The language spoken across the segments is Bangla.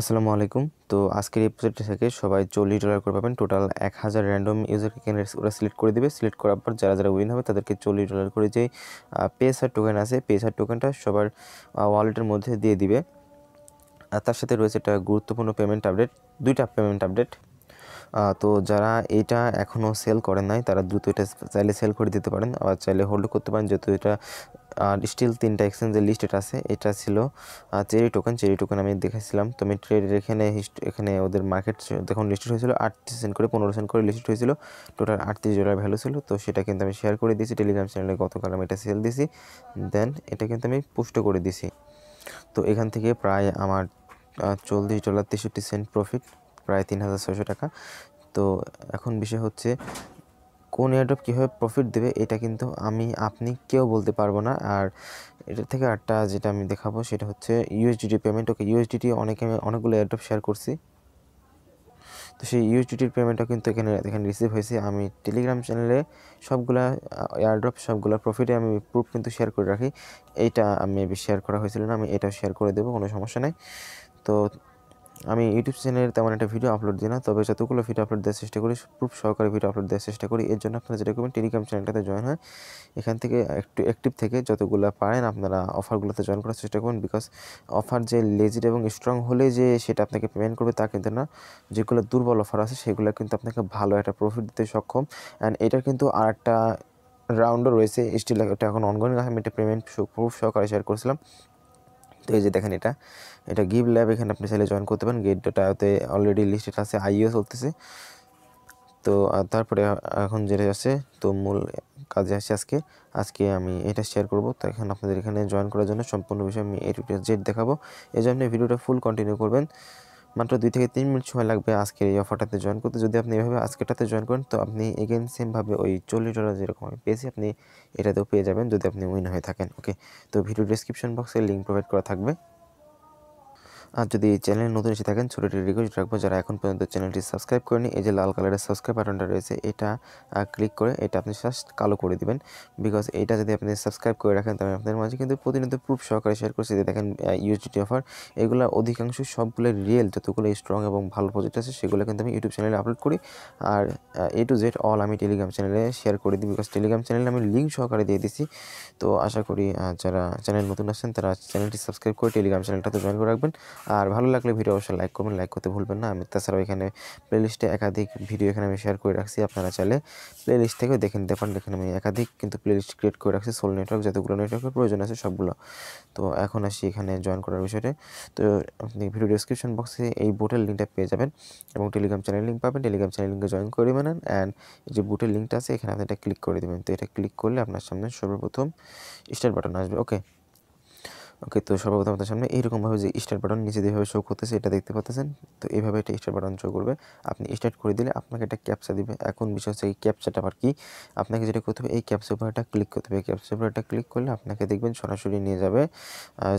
আসসালামু আলাইকুম তো আজকের এপিসোডটা থেকে সবাই চল্লিশ ডলার করে পাবেন টোটাল এক হাজার র্যান্ডম ইউজারকে ক্যান্ডিডেট ওরা সিলেক্ট করে দেবে সিলেক্ট করার পর যারা যারা উইন হবে তাদেরকে চল্লিশ ডলার করে যে পেসার টোকেন আছে পেসার টোকেনটা সবার ওয়ালেটের মধ্যে দিয়ে দিবে আর তার সাথে রয়েছে একটা গুরুত্বপূর্ণ পেমেন্ট আপডেট দুইটা পেমেন্ট আপডেট তো যারা এটা এখনও সেল করেন নাই তারা দ্রুত এটা চাইলে সেল করে দিতে পারেন আবার চাইলে হোল্ড করতে পারেন যেহেতু এটা আর স্টিল তিনটা এক্সচেঞ্জের লিস্ট এটা আছে এটা ছিল চেরি টোকেন চেরি টোকেন আমি দেখেছিলাম তো আমি ট্রেডের এখানে এখানে ওদের মার্কেট যখন লিস্টেড হয়েছিল আটত্রিশ সেন্ট করে পনেরো সেন্ট করে লিস্টেড হয়েছিল টোটাল আটত্রিশ ডলার ভ্যালু ছিল তো সেটা কিন্তু আমি শেয়ার করে দিয়েছি টেলিগ্রাম চ্যানেলে গতকাল আমি এটা সেল দিয়েছি দেন এটা কিন্তু আমি পুষ্ট করে দিয়েছি তো এখান থেকে প্রায় আমার চল্লিশ ডলার তেষট্টি সেন্ট প্রফিট প্রায় তিন হাজার ছয়শো টাকা তো এখন বিষয় হচ্ছে কোন এয়ারড্রপ কীভাবে প্রফিট দেবে এটা কিন্তু আমি আপনি কেউ বলতে পারবো না আর এটা থেকে আটটা যেটা আমি দেখাবো সেটা হচ্ছে ইউএসডিটি পেমেন্ট ওকে ইউএসডিটি অনেকে আমি অনেকগুলো এয়ারড্রপ শেয়ার করছি তো সেই ইউএসডিটির পেমেন্টও কিন্তু এখানে এখানে রিসিভ হয়েছে আমি টেলিগ্রাম চ্যানেলে সবগুলা এয়ারড্রপ সবগুলো প্রফিটে আমি প্রুফ কিন্তু শেয়ার করে রাখি এইটা আমি শেয়ার করা হয়েছিল না আমি এটাও শেয়ার করে দেবো কোনো সমস্যা নাই তো আমি ইউটিউব চ্যানেলে তেমন একটা ভিডিও আপলোড দিই না তবে যতগুলো ভিডিও আপলোড দেওয়ার চেষ্টা করি প্রুফ সহকারে ভিডিও আপলোড দেওয়ার চেষ্টা করি এর জন্য আপনারা যেটা করবেন টেলিগ্রাম চ্যানেলটাতে জয়েন হয় এখান থেকে একটু অ্যাক্টিভ থেকে যতগুলো পারেন আপনারা অফারগুলোতে জয়েন করার চেষ্টা করুন বিকজ অফার যে লেজিড এবং স্ট্রং হলে যে সেটা আপনাকে পেমেন্ট করবে তা কিন্তু না যেগুলো দুর্বল অফার আছে সেগুলো কিন্তু আপনাকে ভালো একটা প্রফিট দিতে সক্ষম অ্যান্ড এটার কিন্তু আর একটা রাউন্ডও রয়েছে স্টিল এখন অনগোয়িং আমি এটা পেমেন্ট প্রুফ সহকারে শেয়ার করেছিলাম তো এই যে দেখেন এটা এটা গিভ ল্যাব এখানে আপনি চাইলে জয়েন করতে পারেন গেট ডাটাতে অলরেডি লিস্টেড আছে আইও চলতেছে তো তারপরে এখন যেটা আছে তো মূল কাজে আসছে আজকে আজকে আমি এটা শেয়ার করব তো এখন আপনাদের এখানে জয়েন করার জন্য সম্পূর্ণ বিষয় আমি এ জেড দেখাবো এই জন্য ভিডিওটা ফুল কন্টিনিউ করবেন মাত্র দুই থেকে তিন মিনিট সময় লাগবে আজকের এই অফারটাতে জয়েন করতে যদি আপনি এভাবে আজকেটাতে জয়েন করেন তো আপনি এগেন সেমভাবে ওই চল্লিশ ডলার যেরকম আমি পেয়েছি আপনি এটাতেও পেয়ে যাবেন যদি আপনি উইন হয়ে থাকেন ওকে তো ভিডিও ডিসক্রিপশন বক্সে লিঙ্ক প্রোভাইড করা থাকবে আর যদি এই চ্যানেলে নতুন এসে থাকেন ছোটোটি রিকোয়েস্ট রাখবো যারা এখন পর্যন্ত চ্যানেলটি সাবস্ক্রাইব করেনি এই যে লাল কালারের সাবস্ক্রাইব বাটনটা রয়েছে এটা ক্লিক করে এটা আপনি জাস্ট কালো করে দিবেন বিকজ এটা যদি আপনি সাবস্ক্রাইব করে রাখেন তাহলে আপনাদের মাঝে কিন্তু প্রতিনিয়ত প্রুফ সহকারে শেয়ার করছে যে দেখেন ইউএসডিটি অফার এগুলো অধিকাংশ সবগুলো রিয়েল যতগুলো স্ট্রং এবং ভালো প্রজেক্ট আছে সেগুলো কিন্তু আমি ইউটিউব চ্যানেলে আপলোড করি আর এ টু জেড অল আমি টেলিগ্রাম চ্যানেলে শেয়ার করে দিই বিকজ টেলিগ্রাম চ্যানেলে আমি লিঙ্ক সহকারে দিয়ে দিছি তো আশা করি যারা চ্যানেল নতুন আসছেন তারা চ্যানেলটি সাবস্ক্রাইব করে টেলিগ্রাম চ্যানেলটাতে জয়েন করে রাখবেন আর ভালো লাগলে ভিডিও অবশ্যই লাইক করবেন লাইক করতে ভুলবেন না আমি তাছাড়াও এখানে প্লেলিস্টে একাধিক ভিডিও এখানে আমি শেয়ার করে রাখছি আপনারা চাইলে প্লেলিস্ট থেকেও দেখে নিতে পারেন এখানে আমি একাধিক কিন্তু প্লেলিস্ট ক্রিয়েট করে রাখছি সোল নেটওয়ার্ক যতগুলো নেটওয়ার্কের প্রয়োজন আছে সবগুলো তো এখন আসি এখানে জয়েন করার বিষয়টা তো আপনি ভিডিও ডিসক্রিপশন বক্সে এই বুটের লিঙ্কটা পেয়ে যাবেন এবং টেলিগ্রাম চ্যানেল লিঙ্ক পাবেন টেলিগ্রাম চ্যানেল লিঙ্কে জয়েন করে নেন অ্যান্ড যে বুটের লিঙ্কটা আছে এখানে আপনি এটা ক্লিক করে দেবেন তো এটা ক্লিক করলে আপনার সামনে সর্বপ্রথম স্টার্ট বাটন আসবে ওকে ওকে তো সর্বপ্রথম আপনার সামনে এইরকমভাবে যে স্টার্ট বাটন নিচে যেভাবে শো করতেছে এটা দেখতে পাচ্ছেন তো এইভাবে এটা স্টার্ট বাটন শো করবে আপনি স্টার্ট করে দিলে আপনাকে এটা ক্যাপচা দিবে এখন বিষয় হচ্ছে এই ক্যাপচাটা আবার কি আপনাকে যেটা করতে হবে এই ক্যাপচার উপর একটা ক্লিক করতে হবে ক্যাপচার উপর একটা ক্লিক করলে আপনাকে দেখবেন সরাসরি নিয়ে যাবে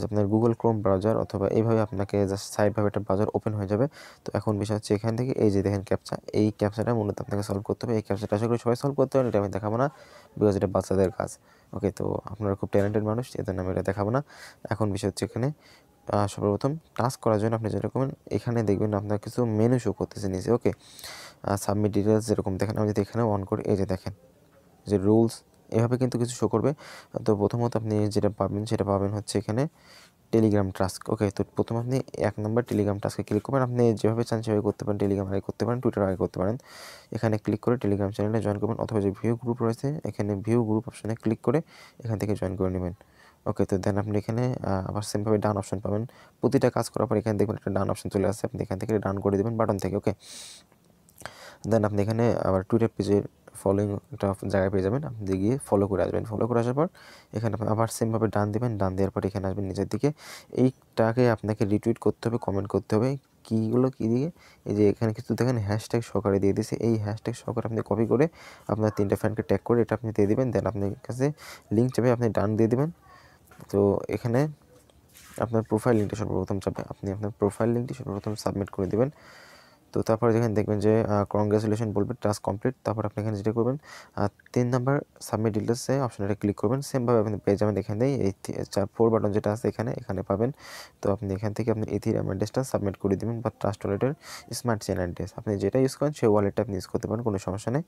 আপনার গুগল ক্রোম ব্রাউজার অথবা এইভাবে আপনাকে জাস্ট সাইডভাবে একটা ব্রাউজার ওপেন হয়ে যাবে তো এখন বিষয় হচ্ছে এখান থেকে এই যে দেখেন ক্যাপচা এই ক্যাপচাটা মূলত আপনাকে সলভ করতে হবে এই ক্যাপচাটা আশা করি সবাই সলভ করতে হবে এটা আমি দেখাবো না বিকজ এটা বাচ্চাদের কাজ ওকে তো আপনারা খুব ট্যালেন্টেড মানুষ এদের নামে এটা দেখাবো না এখন বিষয় হচ্ছে এখানে সর্বপ্রথম টাস্ক করার জন্য আপনি যেরকম এখানে দেখবেন আপনার কিছু মেনু শো করতেছে নিচে ওকে সাবমিট ডিটেলস যেরকম দেখেন আমি যদি এখানে অন করি এই যে দেখেন যে রুলস এভাবে কিন্তু কিছু শো করবে তো প্রথমত আপনি যেটা পাবেন সেটা পাবেন হচ্ছে এখানে টেলিগ্রাম টাস্ক ওকে তো প্রথমে আপনি এক নম্বর টেলিগ্রাম টাস্কে ক্লিক করবেন আপনি যেভাবে চান সেভাবে করতে পারেন টেলিগ্রাম আগে করতে পারেন টুইটার আগে করতে পারেন এখানে ক্লিক করে টেলিগ্রাম চ্যানেলে জয়েন করবেন অথবা যে ভিউ গ্রুপ রয়েছে এখানে ভিউ গ্রুপ অপশানে ক্লিক করে এখান থেকে জয়েন করে নেবেন ওকে তো দেন আপনি এখানে আবার সেমভাবে ডান অপশন পাবেন প্রতিটা কাজ করার পর এখানে দেখবেন একটা ডান অপশন চলে আসছে আপনি এখান থেকে ডান করে দেবেন বাটন থেকে ওকে দেন আপনি এখানে আবার টুইটার পেজের ফলোইং একটা জায়গায় পেয়ে যাবেন আপনি গিয়ে ফলো করে আসবেন ফলো করে আসার পর এখানে আপনি আবার সেমভাবে ডান দেবেন ডান দেওয়ার পর এখানে আসবেন নিজের দিকে এইটাকে আপনাকে রিটুইট করতে হবে কমেন্ট করতে হবে কীগুলো কী দিয়ে এই যে এখানে কিছু দেখেন হ্যাশট্যাগ সহকারে দিয়ে দিয়েছে এই হ্যাশট্যাগ সহকারে আপনি কপি করে আপনার তিনটা ফ্যানকে ট্যাগ করে এটা আপনি দিয়ে দেবেন দেন আপনার কাছে লিঙ্ক চাপে আপনি ডান দিয়ে দেবেন তো এখানে আপনার প্রোফাইল লিঙ্কটা সর্বপ্রথম চাপে আপনি আপনার প্রোফাইল লিঙ্কটি সর্বপ্রথম সাবমিট করে দেবেন তো তারপরে যেখানে দেখবেন যে কংগ্রেচুলেশন বলবেন টাস্ক কমপ্লিট তারপর আপনি এখানে যেটা করবেন তিন নাম্বার সাবমিট ডিটেলসে অপশানটা ক্লিক করবেন সেমভাবে আপনি পেয়ে যাবেন এখানে এই চার ফোর বাটন যেটা আছে এখানে এখানে পাবেন তো আপনি এখান থেকে আপনি ইথিরিয়াম অ্যাড্রেসটা সাবমিট করে দেবেন বা ট্রাস্ট ওয়ালেটের স্মার্ট চেন অ্যাড্রেস আপনি যেটা ইউজ করেন সেই ওয়ালেটটা আপনি ইউজ করতে পারেন কোনো সমস্যা নেই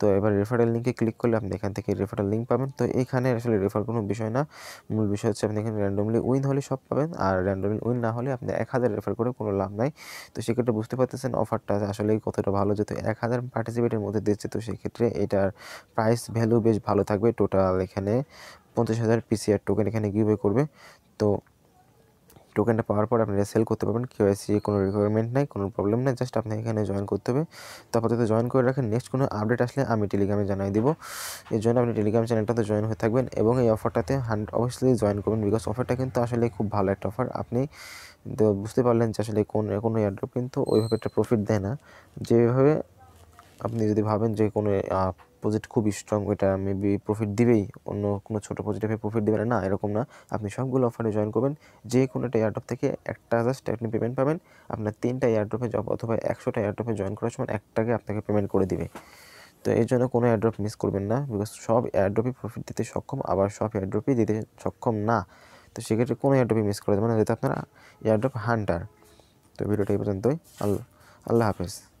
তো এবার রেফারেল লিঙ্কে ক্লিক করলে আপনি এখান থেকে রেফারেল লিঙ্ক পাবেন তো এখানে আসলে রেফার কোনো বিষয় না মূল বিষয় হচ্ছে আপনি এখানে র্যান্ডমলি উইন হলে সব পাবেন আর র্যান্ডমলি উইন না হলে আপনি এক হাজার রেফার করে কোনো লাভ নাই তো সেক্ষেত্রে বুঝতে পারতেছেন অফারটা আসলেই কতটা ভালো যেহেতু এক হাজার পার্টিসিপেটের মধ্যে দিচ্ছে তো সেক্ষেত্রে এটার প্রাইস ভ্যালু বেশ ভালো থাকবে টোটাল এখানে পঞ্চাশ হাজার পিসিআর টোকেন এখানে গিভে করবে তো টোকেনটা পাওয়ার পর আপনারা সেল করতে পারবেন কেওয়াইসি কোনো রিকোয়ারমেন্ট নাই কোনো প্রবলেম নেই জাস্ট আপনাকে এখানে জয়েন করতে হবে তো আপাতত জয়েন করে রাখেন নেক্সট কোনো আপডেট আসলে আমি টেলিগ্রামে জানাই দিব এই জন্য আপনি টেলিগ্রাম চ্যানেলটাতে জয়েন হয়ে থাকবেন এবং এই অফারটাতে হান্ড্রেড অবশ্যই জয়েন করবেন বিকজ অফারটা কিন্তু আসলে খুব ভালো একটা অফার আপনি তো বুঝতে পারলেন যে আসলে কোন কোনো এয়ারড্রপ কিন্তু ওইভাবে একটা প্রফিট দেয় না যেভাবে আপনি যদি ভাবেন যে কোনো প্রজেক্ট খুবই স্ট্রং ওইটা মেবি প্রফিট দিবেই অন্য কোনো ছোটো প্রজেক্টে প্রফিট দেবে না এরকম না আপনি সবগুলো অফারে জয়েন করবেন যে কোনো একটা এয়ারড্রপ থেকে একটা জাস্ট আপনি পেমেন্ট পাবেন আপনার তিনটা এয়ারড্রপে জব অথবা একশোটা এয়ারড্রপে জয়েন করার সময় একটাকে আপনাকে পেমেন্ট করে দিবে তো এই জন্য কোনো এয়ারড্রপ মিস করবেন না বিকজ সব এয়ারড্রপই প্রফিট দিতে সক্ষম আবার সব এয়ারড্রপই দিতে সক্ষম না তো সেক্ষেত্রে কোনো এয়ারড্রপই মিস করে দেবেন না যেহেতু আপনারা এয়ারড্রপ হান্টার তো ভিডিওটা এই পর্যন্তই আল্লাহ আল্লাহ হাফেজ